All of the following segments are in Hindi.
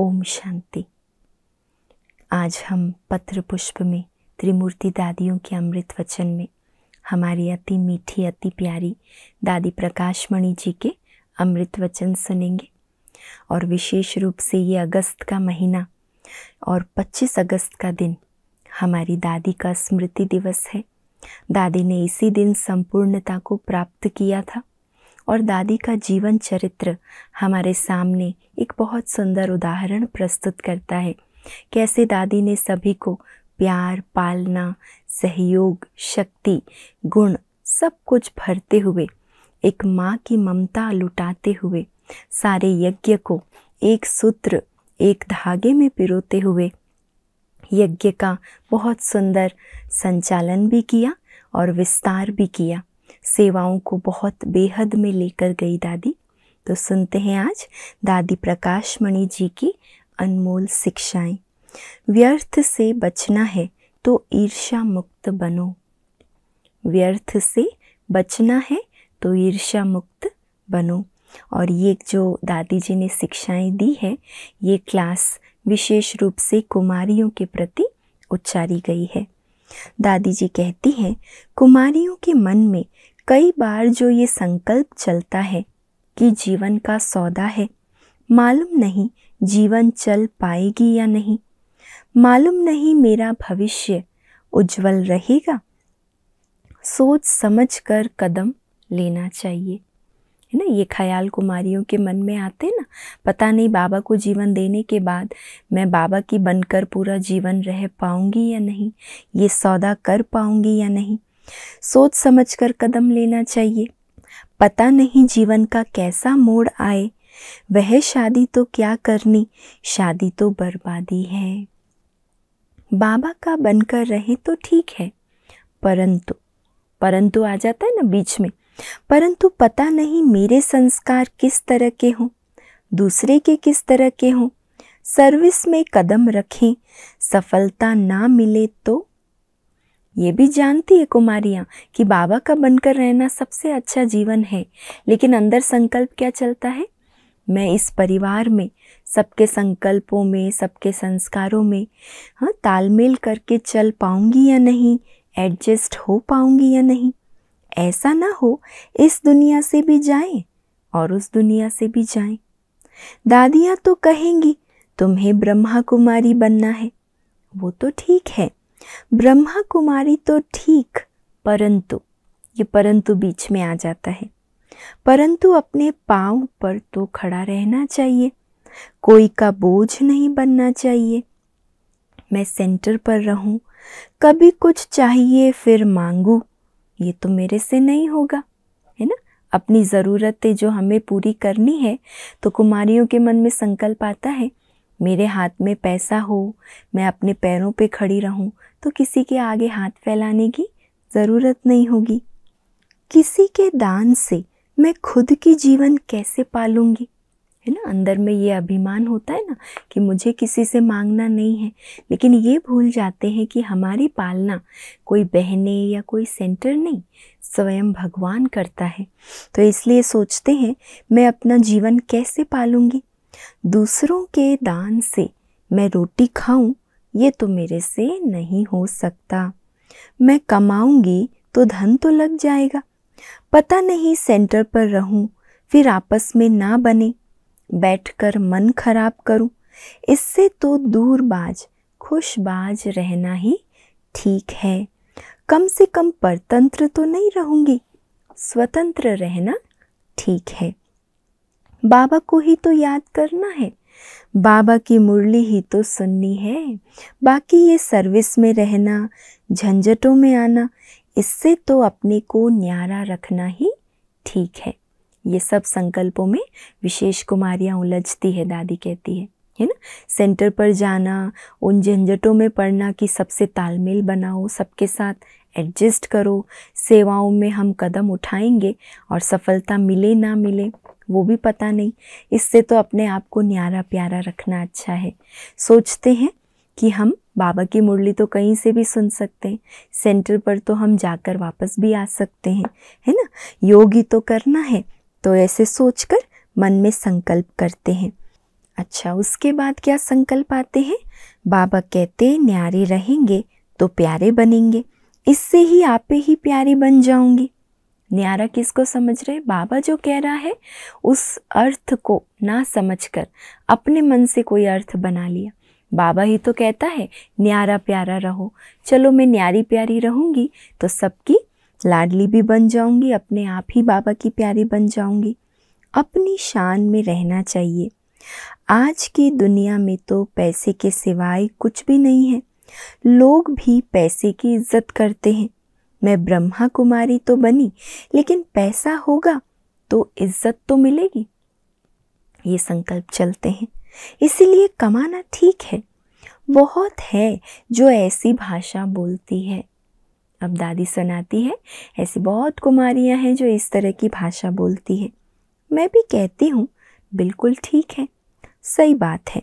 ओम शांति आज हम पत्र पुष्प में त्रिमूर्ति दादियों के अमृत वचन में हमारी अति मीठी अति प्यारी दादी प्रकाशमणि जी के अमृत वचन सुनेंगे और विशेष रूप से ये अगस्त का महीना और 25 अगस्त का दिन हमारी दादी का स्मृति दिवस है दादी ने इसी दिन संपूर्णता को प्राप्त किया था और दादी का जीवन चरित्र हमारे सामने एक बहुत सुंदर उदाहरण प्रस्तुत करता है कैसे दादी ने सभी को प्यार पालना सहयोग शक्ति गुण सब कुछ भरते हुए एक माँ की ममता लुटाते हुए सारे यज्ञ को एक सूत्र एक धागे में पिरोते हुए यज्ञ का बहुत सुंदर संचालन भी किया और विस्तार भी किया सेवाओं को बहुत बेहद में लेकर गई दादी तो सुनते हैं आज दादी प्रकाश मणि जी की अनमोल शिक्षाएं व्यर्थ से बचना है तो ईर्षा मुक्त बनो व्यर्थ से बचना है तो ईर्षा मुक्त बनो और ये जो दादी जी ने शिक्षाएं दी है ये क्लास विशेष रूप से कुमारियों के प्रति उच्चारी गई है दादी जी कहती हैं कुमारियों के मन में कई बार जो ये संकल्प चलता है कि जीवन का सौदा है मालूम नहीं जीवन चल पाएगी या नहीं मालूम नहीं मेरा भविष्य उज्जवल रहेगा सोच समझ कर कदम लेना चाहिए है ना ये ख्याल कुमारियों के मन में आते ना पता नहीं बाबा को जीवन देने के बाद मैं बाबा की बनकर पूरा जीवन रह पाऊँगी या नहीं ये सौदा कर पाऊँगी या नहीं सोच समझकर कदम लेना चाहिए पता नहीं जीवन का कैसा मोड़ आए वह शादी तो क्या करनी शादी तो बर्बादी है बाबा का बनकर रहे तो ठीक है परंतु परंतु आ जाता है ना बीच में परंतु पता नहीं मेरे संस्कार किस तरह के हों दूसरे के किस तरह के हों सर्विस में कदम रखें सफलता ना मिले तो ये भी जानती है कुमारियाँ कि बाबा का बनकर रहना सबसे अच्छा जीवन है लेकिन अंदर संकल्प क्या चलता है मैं इस परिवार में सबके संकल्पों में सबके संस्कारों में हाँ तालमेल करके चल पाऊँगी या नहीं एडजस्ट हो पाऊँगी या नहीं ऐसा ना हो इस दुनिया से भी जाएं और उस दुनिया से भी जाएं दादियाँ तो कहेंगी तुम्हें ब्रह्मा कुमारी बनना है वो तो ठीक है ब्रह्मा कुमारी तो ठीक परंतु ये परंतु बीच में आ जाता है परंतु अपने पाँव पर तो खड़ा रहना चाहिए कोई का बोझ नहीं बनना चाहिए मैं सेंटर पर रहूं, कभी कुछ चाहिए फिर मांगू ये तो मेरे से नहीं होगा है ना अपनी ज़रूरतें जो हमें पूरी करनी है तो कुमारियों के मन में संकल्प आता है मेरे हाथ में पैसा हो मैं अपने पैरों पे खड़ी रहूं तो किसी के आगे हाथ फैलाने की ज़रूरत नहीं होगी किसी के दान से मैं खुद की जीवन कैसे पालूंगी है ना अंदर में ये अभिमान होता है ना कि मुझे किसी से मांगना नहीं है लेकिन ये भूल जाते हैं कि हमारी पालना कोई बहने या कोई सेंटर नहीं स्वयं भगवान करता है तो इसलिए सोचते हैं मैं अपना जीवन कैसे पालूंगी दूसरों के दान से मैं रोटी खाऊं ये तो मेरे से नहीं हो सकता मैं कमाऊंगी तो धन तो लग जाएगा पता नहीं सेंटर पर रहूं फिर आपस में ना बने बैठकर मन खराब करूं इससे तो दूरबाज खुशबाज रहना ही ठीक है कम से कम परतंत्र तो नहीं रहूंगी स्वतंत्र रहना ठीक है बाबा को ही तो याद करना है बाबा की मुरली ही तो सुननी है बाकी ये सर्विस में रहना झंझटों में आना इससे तो अपने को न्यारा रखना ही ठीक है ये सब संकल्पों में विशेष कुमारियाँ उलझती है दादी कहती है है ना सेंटर पर जाना उन झंझटों में पढ़ना कि सबसे तालमेल बनाओ सबके साथ एडजस्ट करो सेवाओं में हम कदम उठाएंगे और सफलता मिले ना मिले वो भी पता नहीं इससे तो अपने आप को न्यारा प्यारा रखना अच्छा है सोचते हैं कि हम बाबा की मुरली तो कहीं से भी सुन सकते हैं सेंटर पर तो हम जाकर वापस भी आ सकते हैं है ना योगी तो करना है तो ऐसे सोचकर मन में संकल्प करते हैं अच्छा उसके बाद क्या संकल्प आते हैं बाबा कहते न्यारे रहेंगे तो प्यारे बनेंगे इससे ही आपे ही प्यारे बन जाऊंगी न्यारा किसको समझ रहे बाबा जो कह रहा है उस अर्थ को ना समझकर अपने मन से कोई अर्थ बना लिया बाबा ही तो कहता है न्यारा प्यारा रहो चलो मैं न्यारी प्यारी रहूँगी तो सबकी लाडली भी बन जाऊँगी अपने आप ही बाबा की प्यारी बन जाऊंगी अपनी शान में रहना चाहिए आज की दुनिया में तो पैसे के सिवाय कुछ भी नहीं है लोग भी पैसे की इज्जत करते हैं मैं ब्रह्मा कुमारी तो बनी लेकिन पैसा होगा तो इज्जत तो मिलेगी ये संकल्प चलते हैं इसीलिए कमाना ठीक है बहुत है जो ऐसी भाषा बोलती है अब दादी सुनाती है ऐसी बहुत कुमारियां हैं जो इस तरह की भाषा बोलती है मैं भी कहती हूँ बिल्कुल ठीक है सही बात है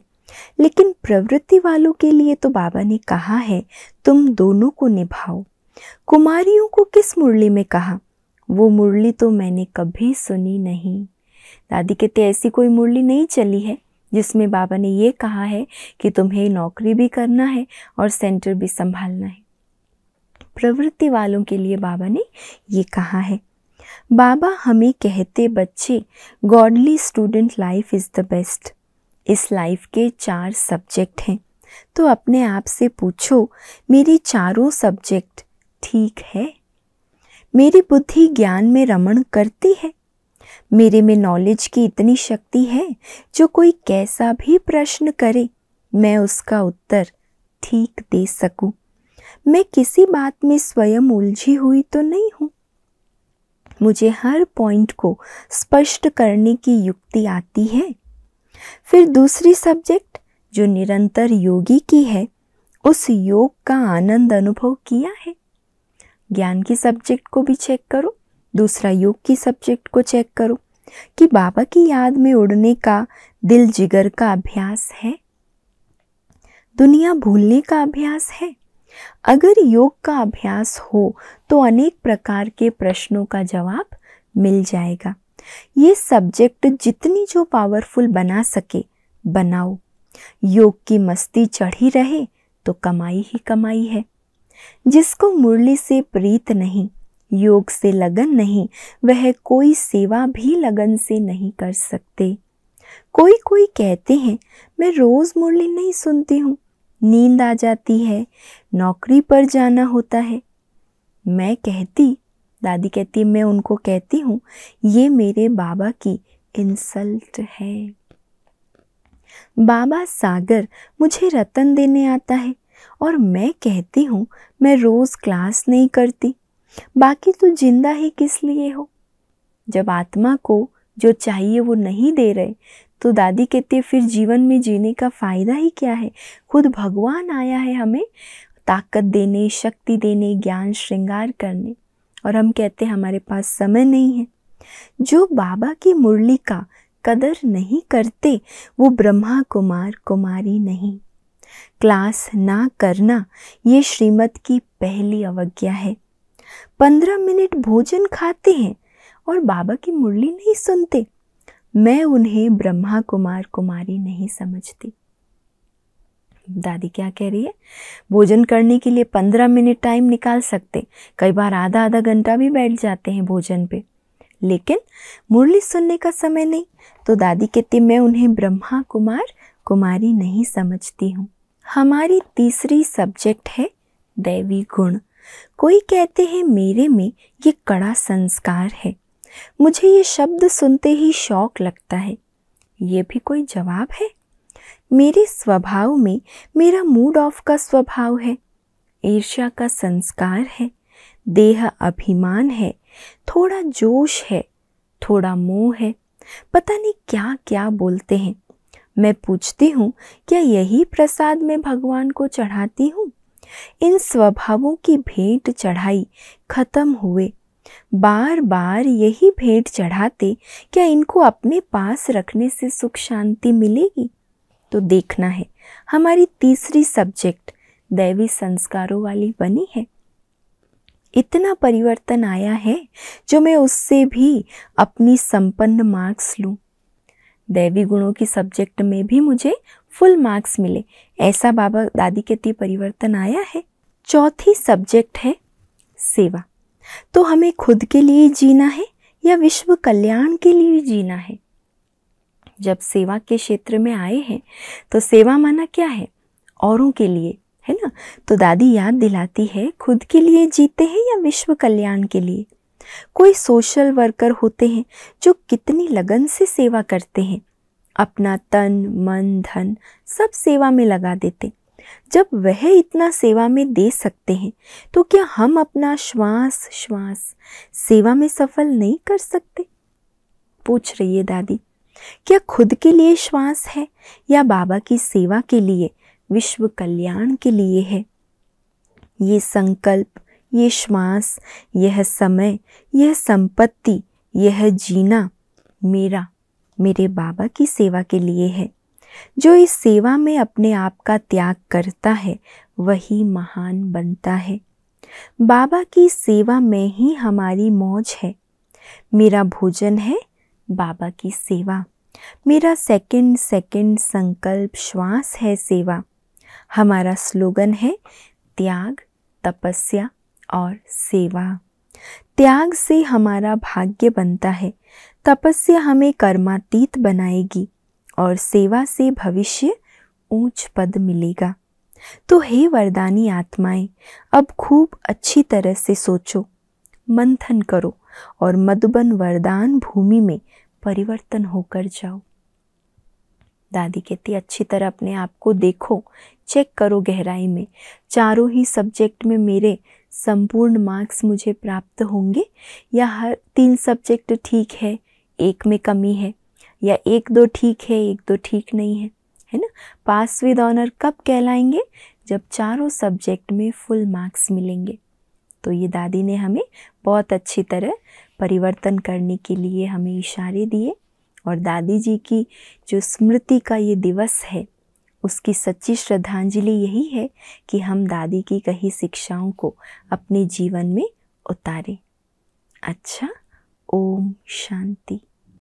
लेकिन प्रवृत्ति वालों के लिए तो बाबा ने कहा है तुम दोनों को निभाओ कुमारियों को किस मुरली में कहा वो मुरली तो मैंने कभी सुनी नहीं दादी कहते ऐसी कोई मुरली नहीं चली है जिसमें बाबा ने ये कहा है कि तुम्हें नौकरी भी करना है और सेंटर भी संभालना है प्रवृत्ति वालों के लिए बाबा ने ये कहा है बाबा हमें कहते बच्चे godly student life is the best इस लाइफ के चार सब्जेक्ट हैं तो अपने आप से पूछो मेरी चारों सब्जेक्ट ठीक है मेरी बुद्धि ज्ञान में रमण करती है मेरे में नॉलेज की इतनी शक्ति है जो कोई कैसा भी प्रश्न करे मैं उसका उत्तर ठीक दे सकूं। मैं किसी बात में स्वयं उलझी हुई तो नहीं हूँ मुझे हर पॉइंट को स्पष्ट करने की युक्ति आती है फिर दूसरी सब्जेक्ट जो निरंतर योगी की है उस योग का आनंद अनुभव किया है ज्ञान की सब्जेक्ट को भी चेक करो दूसरा योग की सब्जेक्ट को चेक करो कि बाबा की याद में उड़ने का दिल जिगर का अभ्यास है दुनिया भूलने का अभ्यास है अगर योग का अभ्यास हो तो अनेक प्रकार के प्रश्नों का जवाब मिल जाएगा ये सब्जेक्ट जितनी जो पावरफुल बना सके बनाओ योग की मस्ती चढ़ी रहे तो कमाई ही कमाई है जिसको मुरली से प्रीत नहीं योग से लगन नहीं वह कोई सेवा भी लगन से नहीं कर सकते कोई कोई कहते हैं मैं रोज मुरली नहीं सुनती हूँ नींद आ जाती है नौकरी पर जाना होता है मैं कहती दादी कहती मैं उनको कहती हूँ ये मेरे बाबा की इंसल्ट है बाबा सागर मुझे रतन देने आता है और मैं कहती हूँ मैं रोज़ क्लास नहीं करती बाकी तो जिंदा ही किस लिए हो जब आत्मा को जो चाहिए वो नहीं दे रहे तो दादी कहती है फिर जीवन में जीने का फ़ायदा ही क्या है खुद भगवान आया है हमें ताकत देने शक्ति देने ज्ञान श्रृंगार करने और हम कहते हैं हमारे पास समय नहीं है जो बाबा की मुरली का कदर नहीं करते वो ब्रह्मा कुमार कुमारी नहीं क्लास ना करना ये श्रीमद की पहली अवज्ञा है पंद्रह मिनट भोजन खाते हैं और बाबा की मुरली नहीं सुनते मैं उन्हें ब्रह्मा कुमार कुमारी नहीं समझती दादी क्या कह रही है भोजन करने के लिए पंद्रह मिनट टाइम निकाल सकते कई बार आधा आधा घंटा भी बैठ जाते हैं भोजन पे लेकिन मुरली सुनने का समय नहीं तो दादी कहती मैं उन्हें ब्रह्मा कुमार कुमारी नहीं समझती हूँ हमारी तीसरी सब्जेक्ट है दैवी गुण कोई कहते हैं मेरे में ये कड़ा संस्कार है मुझे ये शब्द सुनते ही शौक लगता है ये भी कोई जवाब है मेरे स्वभाव में मेरा मूड ऑफ का स्वभाव है ईर्ष्या का संस्कार है देह अभिमान है थोड़ा जोश है थोड़ा मोह है पता नहीं क्या क्या बोलते हैं मैं पूछती हूँ क्या यही प्रसाद मैं भगवान को चढ़ाती हूँ इन स्वभावों की भेंट चढ़ाई खत्म हुए बार बार यही भेंट चढ़ाते क्या इनको अपने पास रखने से सुख शांति मिलेगी तो देखना है हमारी तीसरी सब्जेक्ट दैवी संस्कारों वाली बनी है इतना परिवर्तन आया है जो मैं उससे भी अपनी संपन्न मार्क्स लूँ दैवी गुणों की सब्जेक्ट में भी मुझे फुल मार्क्स मिले ऐसा बाबा दादी के परिवर्तन आया है चौथी सब्जेक्ट है सेवा तो हमें खुद के लिए जीना है या विश्व कल्याण के लिए जीना है जब सेवा के क्षेत्र में आए हैं तो सेवा माना क्या है औरों के लिए है ना तो दादी याद दिलाती है खुद के लिए जीते हैं या विश्व कल्याण के लिए कोई सोशल वर्कर होते हैं जो कितनी लगन से सेवा करते हैं अपना तन मन धन सब सेवा में लगा देते जब वह इतना सेवा में दे सकते हैं तो क्या हम अपना श्वास श्वास सेवा में सफल नहीं कर सकते पूछ रही है दादी क्या खुद के लिए श्वास है या बाबा की सेवा के लिए विश्व कल्याण के लिए है ये संकल्प ये श्वास यह समय यह संपत्ति यह जीना मेरा मेरे बाबा की सेवा के लिए है जो इस सेवा में अपने आप का त्याग करता है वही महान बनता है बाबा की सेवा में ही हमारी मौज है मेरा भोजन है बाबा की सेवा मेरा सेकंड सेकंड संकल्प श्वास है सेवा हमारा स्लोगन है त्याग तपस्या और सेवा त्याग से हमारा भाग्य बनता है तपस्या हमें कर्मातीत बनाएगी और सेवा से भविष्य ऊंच पद मिलेगा तो हे वरदानी आत्माएं अब खूब अच्छी तरह से सोचो मंथन करो और मधुबन वरदान भूमि में परिवर्तन होकर जाओ दादी कहती अच्छी तरह अपने आप को देखो चेक करो गहराई में चारों ही सब्जेक्ट में मेरे संपूर्ण मार्क्स मुझे प्राप्त होंगे या हर तीन सब्जेक्ट ठीक है एक में कमी है या एक दो ठीक है एक दो ठीक नहीं है है ना पास विद ऑनर कब कहलाएंगे जब चारों सब्जेक्ट में फुल मार्क्स मिलेंगे तो ये दादी ने हमें बहुत अच्छी तरह परिवर्तन करने के लिए हमें इशारे दिए और दादी जी की जो स्मृति का ये दिवस है उसकी सच्ची श्रद्धांजलि यही है कि हम दादी की कही शिक्षाओं को अपने जीवन में उतारें अच्छा ओम शांति